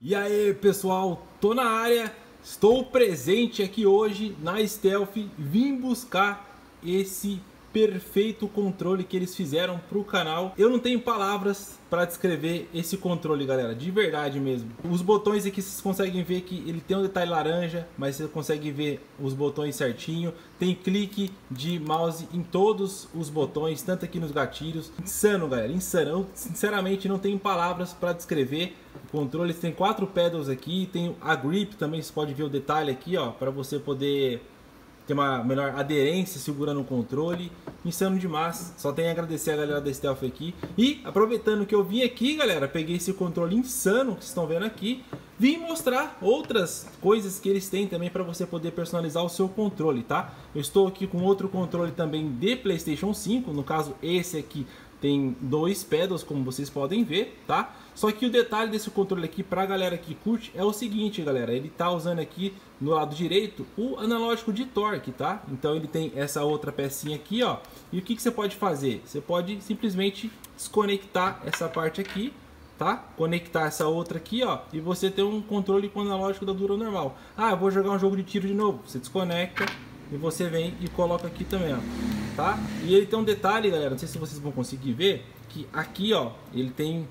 E aí pessoal, tô na área, estou presente aqui hoje na Stealth, vim buscar esse perfeito controle que eles fizeram para o canal. Eu não tenho palavras para descrever esse controle, galera, de verdade mesmo. Os botões aqui vocês conseguem ver que ele tem um detalhe laranja, mas você consegue ver os botões certinho. Tem clique de mouse em todos os botões, tanto aqui nos gatilhos. Insano, galera, insano. Eu, sinceramente, não tenho palavras para descrever controles tem quatro pedals aqui, tem a grip também, você pode ver o detalhe aqui, ó, para você poder ter uma melhor aderência segurando o controle. Insano demais, só tenho a agradecer a galera da Stealth aqui. E aproveitando que eu vim aqui, galera, peguei esse controle insano que estão vendo aqui, vim mostrar outras coisas que eles têm também para você poder personalizar o seu controle, tá? Eu estou aqui com outro controle também de PlayStation 5, no caso esse aqui tem dois pedals, como vocês podem ver, tá? Só que o detalhe desse controle aqui, pra galera que curte, é o seguinte, galera. Ele tá usando aqui, no lado direito, o analógico de torque, tá? Então ele tem essa outra pecinha aqui, ó. E o que, que você pode fazer? Você pode simplesmente desconectar essa parte aqui, tá? Conectar essa outra aqui, ó. E você tem um controle com o analógico da dura normal. Ah, eu vou jogar um jogo de tiro de novo. Você desconecta e você vem e coloca aqui também, ó tá? E ele tem um detalhe, galera, não sei se vocês vão conseguir ver, que aqui, ó, ele tem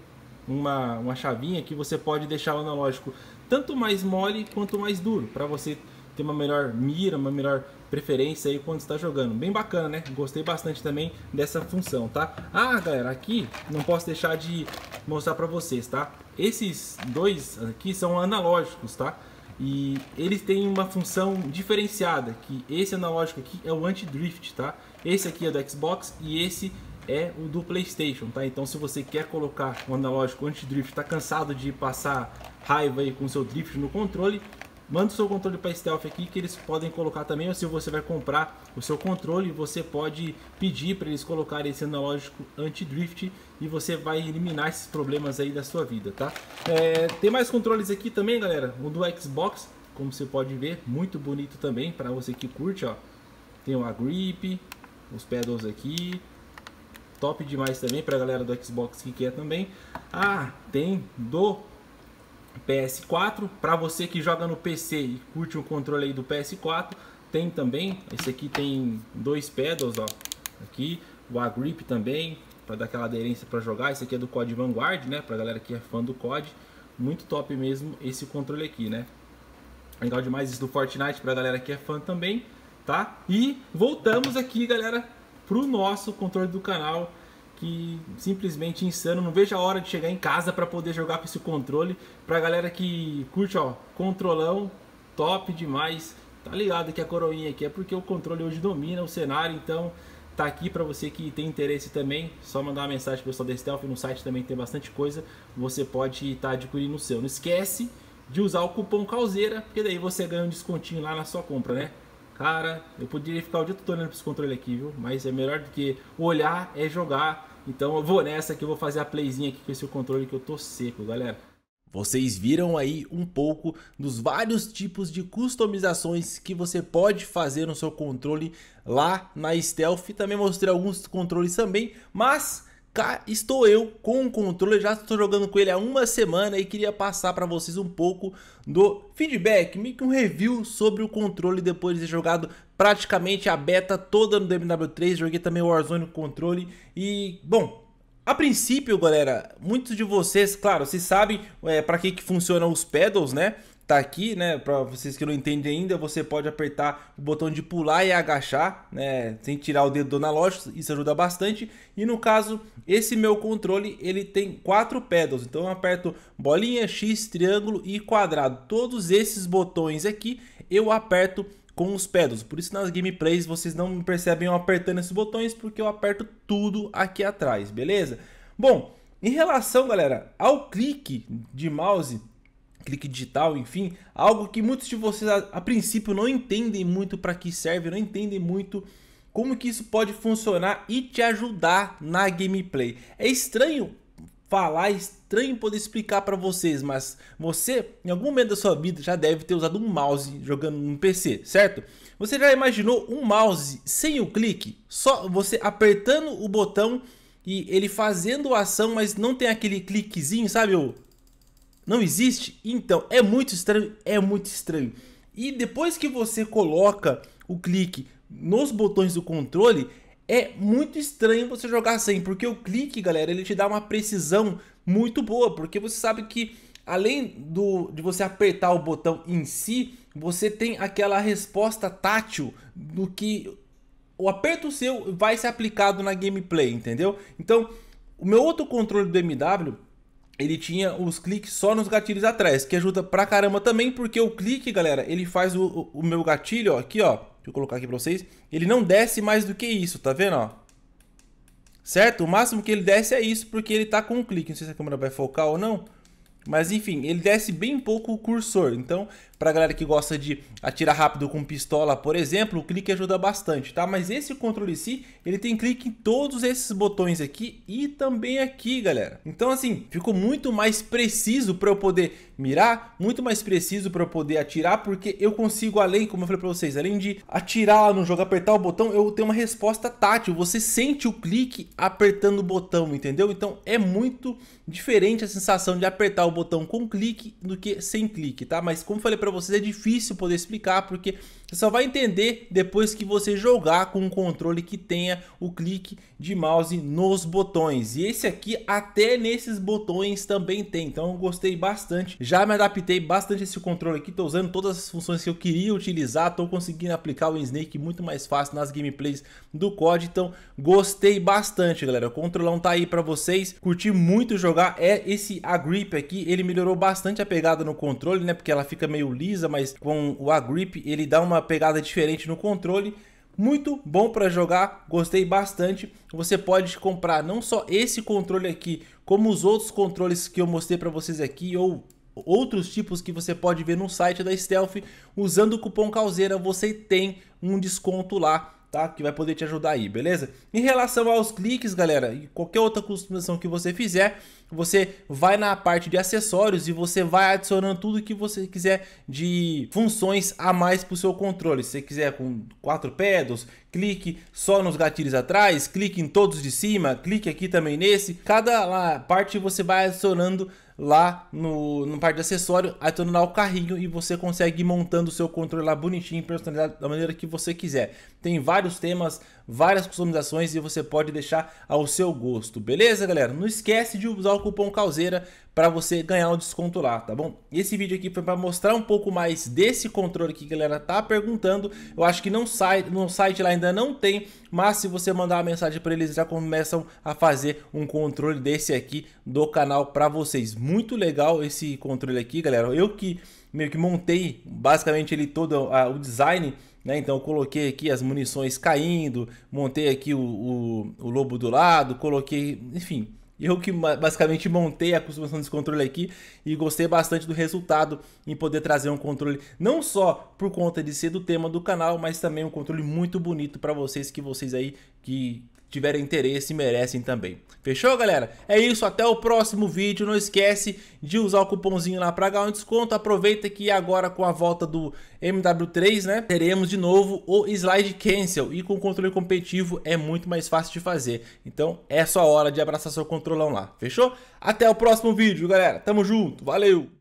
uma, uma chavinha que você pode deixar o analógico tanto mais mole quanto mais duro, para você ter uma melhor mira, uma melhor preferência aí quando está jogando. Bem bacana, né? Gostei bastante também dessa função, tá? Ah, galera, aqui não posso deixar de mostrar para vocês, tá? Esses dois aqui são analógicos, tá? E eles têm uma função diferenciada, que esse analógico aqui é o anti-drift, tá? Esse aqui é do Xbox e esse é o do Playstation, tá? Então se você quer colocar o um analógico anti-drift, tá cansado de passar raiva aí com seu drift no controle, manda o seu controle para Stealth aqui que eles podem colocar também, ou se você vai comprar o seu controle, você pode pedir para eles colocarem esse analógico anti-drift e você vai eliminar esses problemas aí da sua vida, tá? É, tem mais controles aqui também, galera, o do Xbox, como você pode ver, muito bonito também para você que curte, ó. Tem o Agrip, os pedals aqui. Top demais também para a galera do Xbox que quer também. Ah, tem do PS4. Para você que joga no PC e curte o controle aí do PS4, tem também. Esse aqui tem dois pedals, ó. Aqui, o Agrip também, para dar aquela aderência para jogar. Esse aqui é do COD Vanguard, né? Para galera que é fã do COD. Muito top mesmo esse controle aqui, né? Legal demais isso do Fortnite para galera que é fã também tá? E voltamos aqui, galera, pro nosso controle do canal que simplesmente insano. Não vejo a hora de chegar em casa para poder jogar com esse controle. Pra galera que curte, ó, controlão, top demais. Tá ligado que a coroinha aqui é porque o controle hoje domina o cenário, então tá aqui para você que tem interesse também, só mandar uma mensagem pro pessoal da Stealth, no site também tem bastante coisa, você pode estar tá adquirindo o seu. Não esquece de usar o cupom Calzeira, porque daí você ganha um descontinho lá na sua compra, né? Cara, eu poderia ficar o dia todo olhando esse controle aqui, viu? Mas é melhor do que olhar é jogar. Então eu vou nessa que eu vou fazer a playzinha aqui com esse controle que eu tô seco, galera. Vocês viram aí um pouco dos vários tipos de customizações que você pode fazer no seu controle lá na Stealth. Também mostrei alguns controles também, mas cá estou eu com o controle, já estou jogando com ele há uma semana e queria passar para vocês um pouco do feedback, meio que um review sobre o controle depois de ter jogado praticamente a beta toda no DMW3, joguei também o Warzone com controle e, bom, a princípio, galera, muitos de vocês, claro, vocês sabem é, para que, que funcionam os pedals, né? tá aqui, né? Para vocês que não entendem ainda, você pode apertar o botão de pular e agachar, né? Sem tirar o dedo do analógico, isso ajuda bastante. E no caso, esse meu controle, ele tem quatro pedals. Então eu aperto bolinha, X, triângulo e quadrado. Todos esses botões aqui eu aperto com os pedals. Por isso nas gameplays vocês não percebem eu apertando esses botões, porque eu aperto tudo aqui atrás, beleza? Bom, em relação, galera, ao clique de mouse, clique digital, enfim, algo que muitos de vocês a, a princípio não entendem muito para que serve, não entendem muito como que isso pode funcionar e te ajudar na gameplay. É estranho falar, é estranho poder explicar para vocês, mas você em algum momento da sua vida já deve ter usado um mouse jogando no PC, certo? Você já imaginou um mouse sem o clique? Só você apertando o botão e ele fazendo a ação, mas não tem aquele cliquezinho, sabe? O não existe? Então, é muito estranho, é muito estranho. E depois que você coloca o clique nos botões do controle, é muito estranho você jogar sem, porque o clique, galera, ele te dá uma precisão muito boa, porque você sabe que além do, de você apertar o botão em si, você tem aquela resposta tátil do que o aperto seu vai ser aplicado na gameplay, entendeu? Então, o meu outro controle do MW ele tinha os cliques só nos gatilhos atrás, que ajuda pra caramba também, porque o clique, galera, ele faz o, o, meu gatilho, ó, aqui, ó, deixa eu colocar aqui pra vocês, ele não desce mais do que isso, tá vendo, ó? Certo? O máximo que ele desce é isso, porque ele tá com um clique, não sei se a câmera vai focar ou não, mas enfim, ele desce bem pouco o cursor. Então, para galera que gosta de atirar rápido com pistola, por exemplo, o clique ajuda bastante, tá? Mas esse controle C, ele tem clique em todos esses botões aqui e também aqui, galera. Então, assim, ficou muito mais preciso para eu poder mirar, muito mais preciso para eu poder atirar, porque eu consigo, além, como eu falei para vocês, além de atirar no jogo, apertar o botão, eu tenho uma resposta tátil. Você sente o clique apertando o botão, entendeu? Então é muito diferente a sensação de apertar o botão com clique do que sem clique, tá? Mas como eu falei para vocês, é difícil poder explicar, porque você só vai entender depois que você jogar com um controle que tenha o clique de mouse nos botões. E esse aqui, até nesses botões também tem, então eu gostei bastante. Já me adaptei bastante a esse controle aqui, estou usando todas as funções que eu queria utilizar, estou conseguindo aplicar o Snake muito mais fácil nas gameplays do COD, então gostei bastante, galera. O controlão tá aí para vocês, curti muito jogar, é esse Agrip aqui, ele melhorou bastante a pegada no controle, né, porque ela fica meio lisa, mas com o Agrip ele dá uma pegada diferente no controle, muito bom para jogar, gostei bastante. Você pode comprar não só esse controle aqui, como os outros controles que eu mostrei para vocês aqui ou outros tipos que você pode ver no site da Stealth. Usando o cupom Calzeira você tem um desconto lá tá? Que vai poder te ajudar aí, beleza? Em relação aos cliques, galera, e qualquer outra customização que você fizer, você vai na parte de acessórios e você vai adicionando tudo que você quiser de funções a mais para o seu controle. Se você quiser com quatro pedals, clique só nos gatilhos atrás, clique em todos de cima, clique aqui também nesse. Cada lá, parte você vai adicionando lá no, no parte de acessório, adicionando o carrinho e você consegue ir montando o seu controle lá bonitinho, personalizado da maneira que você quiser. Tem vários temas, várias customizações e você pode deixar ao seu gosto, beleza, galera? Não esquece de usar o cupom Calzeira para você ganhar um desconto lá, tá bom? Esse vídeo aqui foi para mostrar um pouco mais desse controle que a galera tá perguntando. Eu acho que não sai, no site lá ainda não tem, mas se você mandar uma mensagem para eles já começam a fazer um controle desse aqui do canal para vocês. Muito legal esse controle aqui, galera. Eu que meio que montei basicamente ele todo a, o design né? Então eu coloquei aqui as munições caindo, montei aqui o, o, o lobo do lado, coloquei, enfim, eu que basicamente montei a customização desse controle aqui e gostei bastante do resultado em poder trazer um controle não só por conta de ser do tema do canal, mas também um controle muito bonito para vocês que vocês aí que tiverem interesse e merecem também. Fechou, galera? É isso, até o próximo vídeo. Não esquece de usar o cupomzinho lá para ganhar um desconto. Aproveita que agora com a volta do MW3, né, teremos de novo o Slide Cancel. E com controle competitivo é muito mais fácil de fazer. Então é só hora de abraçar seu controlão lá. Fechou? Até o próximo vídeo, galera. Tamo junto. Valeu!